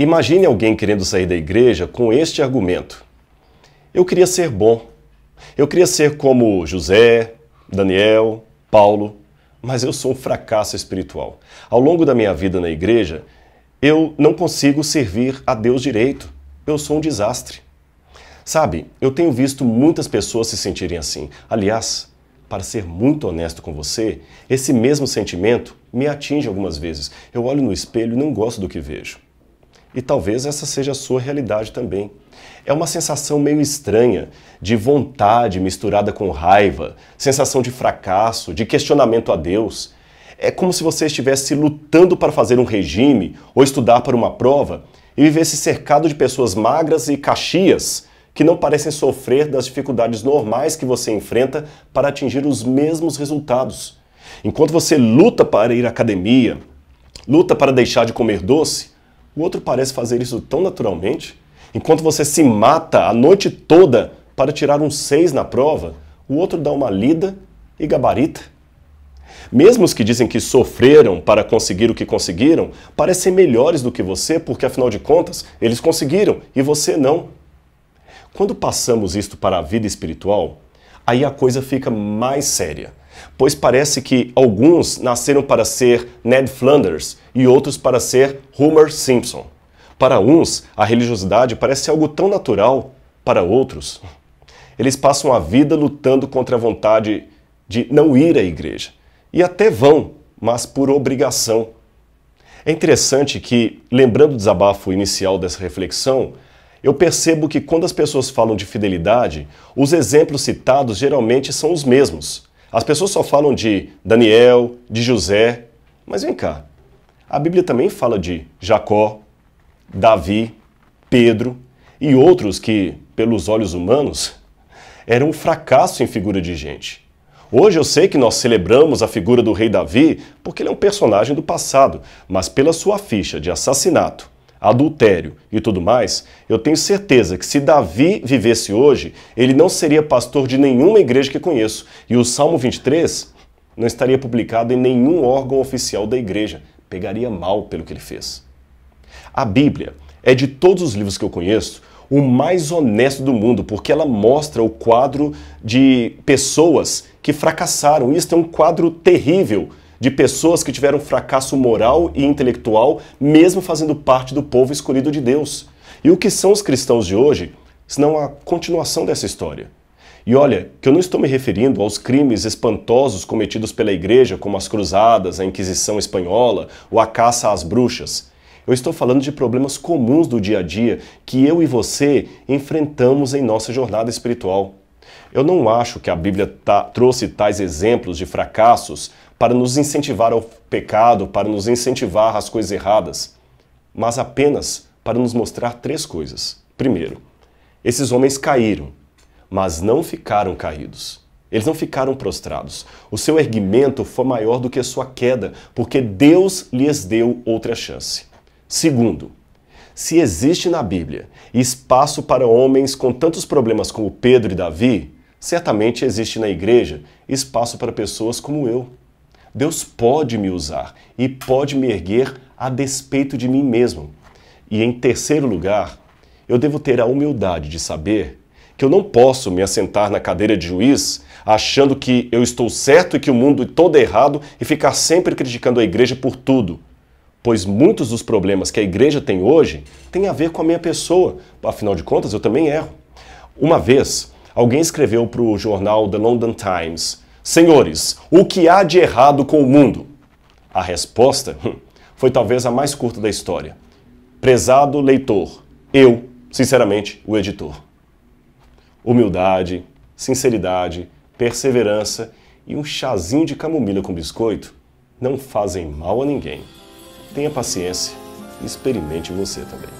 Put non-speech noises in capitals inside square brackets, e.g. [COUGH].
Imagine alguém querendo sair da igreja com este argumento: Eu queria ser bom. Eu queria ser como José, Daniel, Paulo, mas eu sou um fracasso espiritual. Ao longo da minha vida na igreja, eu não consigo servir a Deus direito. Eu sou um desastre. Sabe, eu tenho visto muitas pessoas se sentirem assim. Aliás, para ser muito honesto com você, esse mesmo sentimento me atinge algumas vezes. Eu olho no espelho e não gosto do que vejo e talvez essa seja a sua realidade também. É uma sensação meio estranha, de vontade misturada com raiva, sensação de fracasso, de questionamento a Deus. É como se você estivesse lutando para fazer um regime ou estudar para uma prova e vivesse cercado de pessoas magras e caxias que não parecem sofrer das dificuldades normais que você enfrenta para atingir os mesmos resultados. Enquanto você luta para ir à academia, luta para deixar de comer doce, o outro parece fazer isso tão naturalmente. Enquanto você se mata a noite toda para tirar um 6 na prova, o outro dá uma lida e gabarita. Mesmo os que dizem que sofreram para conseguir o que conseguiram, parecem melhores do que você, porque afinal de contas, eles conseguiram e você não. Quando passamos isto para a vida espiritual, aí a coisa fica mais séria. Pois parece que alguns nasceram para ser Ned Flanders e outros para ser Homer Simpson. Para uns, a religiosidade parece algo tão natural, para outros, eles passam a vida lutando contra a vontade de não ir à igreja. E até vão, mas por obrigação. É interessante que, lembrando o desabafo inicial dessa reflexão, eu percebo que quando as pessoas falam de fidelidade, os exemplos citados geralmente são os mesmos. As pessoas só falam de Daniel, de José, mas vem cá. A Bíblia também fala de Jacó, Davi, Pedro e outros que, pelos olhos humanos, [LAUGHS] eram um fracasso em figura de gente. Hoje eu sei que nós celebramos a figura do rei Davi porque ele é um personagem do passado, mas pela sua ficha de assassinato, adultério e tudo mais, eu tenho certeza que se Davi vivesse hoje, ele não seria pastor de nenhuma igreja que conheço. E o Salmo 23 não estaria publicado em nenhum órgão oficial da igreja. Pegaria mal pelo que ele fez. A Bíblia é, de todos os livros que eu conheço, o mais honesto do mundo, porque ela mostra o quadro de pessoas que fracassaram. Isso é um quadro terrível de pessoas que tiveram fracasso moral e intelectual, mesmo fazendo parte do povo escolhido de Deus. E o que são os cristãos de hoje, senão é a continuação dessa história? E olha, que eu não estou me referindo aos crimes espantosos cometidos pela igreja, como as cruzadas, a Inquisição espanhola ou a caça às bruxas. Eu estou falando de problemas comuns do dia a dia que eu e você enfrentamos em nossa jornada espiritual. Eu não acho que a Bíblia tá, trouxe tais exemplos de fracassos para nos incentivar ao pecado, para nos incentivar às coisas erradas, mas apenas para nos mostrar três coisas. Primeiro, esses homens caíram, mas não ficaram caídos. Eles não ficaram prostrados. O seu erguimento foi maior do que a sua queda, porque Deus lhes deu outra chance. Segundo, se existe na Bíblia espaço para homens com tantos problemas como Pedro e Davi, certamente existe na igreja espaço para pessoas como eu. Deus pode me usar e pode me erguer a despeito de mim mesmo. E em terceiro lugar, eu devo ter a humildade de saber que eu não posso me assentar na cadeira de juiz achando que eu estou certo e que o mundo todo é errado e ficar sempre criticando a igreja por tudo pois muitos dos problemas que a igreja tem hoje têm a ver com a minha pessoa. Afinal de contas, eu também erro. Uma vez, alguém escreveu para o jornal The London Times: Senhores, o que há de errado com o mundo? A resposta hum, foi talvez a mais curta da história. Prezado leitor, eu, sinceramente, o editor. Humildade, sinceridade, perseverança e um chazinho de camomila com biscoito não fazem mal a ninguém. Tenha paciência e experimente você também.